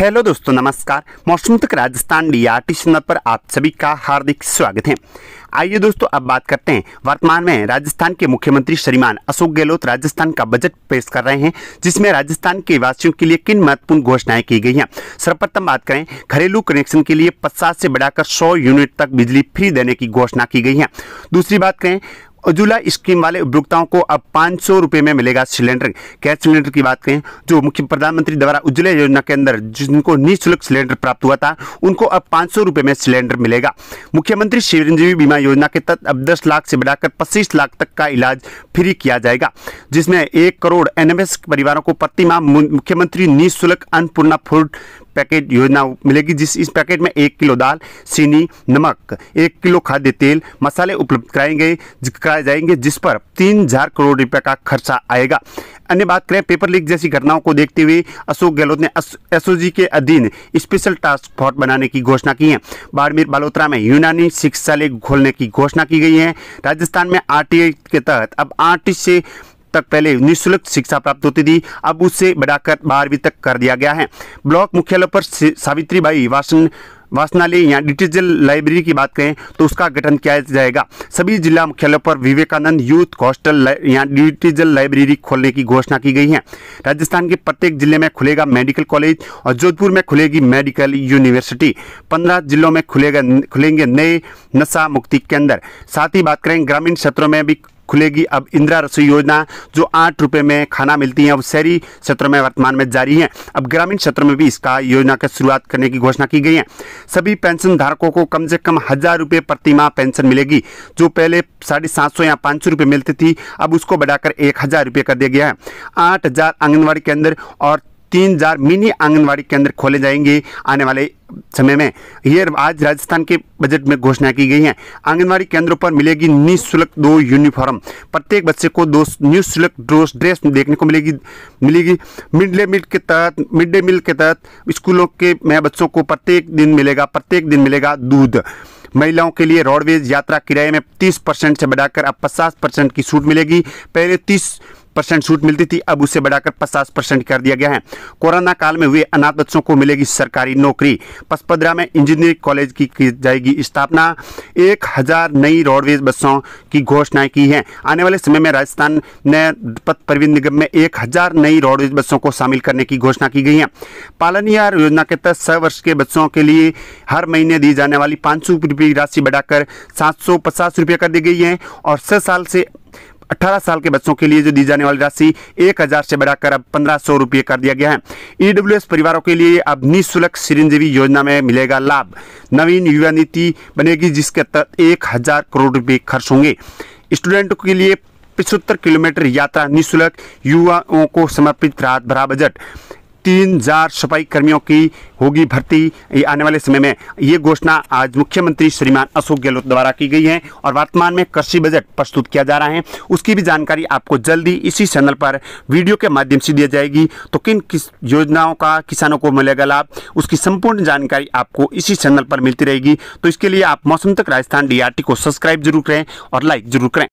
hello दोस्तों नमस्कार मौसम तक Rajasthan D R T channel पर आप सभी का हार्दिक स्वागत है आइए दोस्तों अब बात करते हैं वर्तमान में राजस्थान के मुख्यमंत्री श्रीमान अशोक गहलोत राजस्थान का बजट पेश कर रहे हैं जिसमें राजस्थान के वासियों के लिए किन महत्वपूर्ण घोषणाएं की गई हैं सर्वप्रथम बात करें घरेलू कनेक्शन के लिए पचास से बढ़ाकर सौ यूनिट तक बिजली फ्री देने की घोषणा की गई है दूसरी बात करें उज्ज्वला स्कीम वाले उपभोक्ताओं को अब पाँच सौ में मिलेगा सिलेंडर गैस सिलेंडर की बात करें जो मुख्य प्रधानमंत्री द्वारा उज्ज्वला योजना के अंदर जिनको निःशुल्क सिलेंडर प्राप्त हुआ था उनको अब पाँच सौ में सिलेंडर मिलेगा मुख्यमंत्री चिरंजीवी बीमा योजना के तहत अब दस लाख से बढ़ाकर पच्चीस लाख तक का इलाज फ्री किया जाएगा जिसमें एक करोड़ एन परिवारों को प्रति माह मुख्यमंत्री निःशुल्क अन्नपूर्णा फूड पैकेट योजना मिलेगी जिस इस पैकेट में एक किलो दाल चीनी नमक एक किलो खाद्य तेल मसाले उपलब्ध कराएंगे कराए जाएंगे जिस पर तीन हजार करोड़ रुपए का खर्चा आएगा अन्य बात करें पेपर लीक जैसी घटनाओं को देखते हुए अशोक गहलोत ने एसओजी के अधीन स्पेशल टास्क फोर्स बनाने की घोषणा की है बाड़मेर बालोतरा में यूनानी शिक्षालय खोलने की घोषणा की गई है राजस्थान में आर के तहत अब आर से तक पहले निःशुल्क शिक्षा प्राप्त होती थी अब उससे बढ़ाकर बारहवीं तक कर दिया गया है ब्लॉक मुख्यालय पर सावित्री बाई वासन वासनालय या डिजिटल लाइब्रेरी की बात करें तो उसका गठन किया जाएगा सभी जिला मुख्यालयों पर विवेकानंद यूथ हॉस्टल या डिजिटल लाइब्रेरी खोलने की घोषणा की गई है राजस्थान के प्रत्येक जिले में खुलेगा मेडिकल कॉलेज और जोधपुर में खुलेगी मेडिकल यूनिवर्सिटी पंद्रह जिलों में खुलेगा खुलेंगे नए नशा मुक्ति केंद्र साथ ही बात करें ग्रामीण क्षेत्रों में भी खुलेगी अब इंदिरा रसोई योजना जो आठ रुपये में खाना मिलती है अब शहरी क्षेत्र में वर्तमान में जारी है अब ग्रामीण क्षेत्रों में भी इसका योजना की शुरुआत करने की घोषणा की गई है सभी पेंशन धारकों को कम से कम हज़ार रुपये प्रति माह पेंशन मिलेगी जो पहले साढ़े सात सौ या पाँच सौ रुपये मिलती थी अब उसको बढ़ाकर एक हज़ार रुपये कर दिया गया है आठ हज़ार आंगनबाड़ी केंद्र और तीन हजार मिनी आंगनबाड़ी केंद्र खोले जाएंगे आने वाले समय में ये आज राजस्थान के बजट में घोषणा की गई है आंगनबाड़ी केंद्रों पर मिलेगी निःशुल्क दो यूनिफॉर्म प्रत्येक बच्चे को दो निःशुल्क ड्रोस ड्रेस देखने को मिलेगी मिलेगी मिड डे मील के तहत मिड डे मील के तहत स्कूलों के मैं बच्चों को प्रत्येक दिन मिलेगा प्रत्येक दिन मिलेगा दूध महिलाओं के लिए रोडवेज यात्रा किराए में 30 परसेंट से बढ़ाकर अब 50 परसेंट की छूट मिलेगी पहले 30 परसेंट छूट मिलती थी अब उसे बढ़ाकर पचास परसेंट कर दिया गया है कोरोना काल में हुए अनाथ बच्चों को मिलेगी सरकारी नौकरी पसपद्रा में इंजीनियरिंग कॉलेज की, जाएगी स्थापना एक हज़ार नई रोडवेज बसों की घोषणाएं की है आने वाले समय में राजस्थान ने पथ परिवहन निगम में एक हज़ार नई रोडवेज बसों को शामिल करने की घोषणा की गई है पालनिहार योजना के तहत सौ वर्ष के बच्चों के लिए हर महीने दी जाने वाली पाँच सौ रुपये की राशि बढ़ाकर सात सौ पचास रुपये कर दी गई है और छः साल से अठारह साल के बच्चों के लिए जो दी जाने वाली राशि एक हज़ार से बढ़ाकर अब पंद्रह सौ रुपये कर दिया गया है एस e परिवारों के लिए अब निःशुल्क सिरंजीवी योजना में मिलेगा लाभ नवीन युवा नीति बनेगी जिसके तहत एक हज़ार करोड़ रुपये खर्च होंगे स्टूडेंट के लिए पिछहत्तर किलोमीटर यात्रा निःशुल्क युवाओं को समर्पित रात भरा बजट तीन हजार सफाई कर्मियों की होगी भर्ती आने वाले समय में ये घोषणा आज मुख्यमंत्री श्रीमान अशोक गहलोत द्वारा की गई है और वर्तमान में कृषि बजट प्रस्तुत किया जा रहा है उसकी भी जानकारी आपको जल्दी इसी चैनल पर वीडियो के माध्यम से दी जाएगी तो किन किस योजनाओं का किसानों को मिलेगा लाभ उसकी संपूर्ण जानकारी आपको इसी चैनल पर मिलती रहेगी तो इसके लिए आप मौसम तक राजस्थान डी को सब्सक्राइब जरूर करें और लाइक जरूर करें